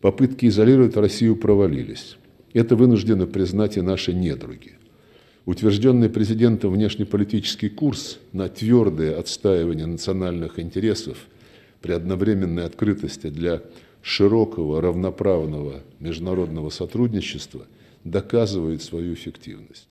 Попытки изолировать Россию провалились. Это вынуждены признать и наши недруги. Утвержденный президентом внешнеполитический курс на твердое отстаивание национальных интересов при одновременной открытости для широкого равноправного международного сотрудничества доказывает свою эффективность.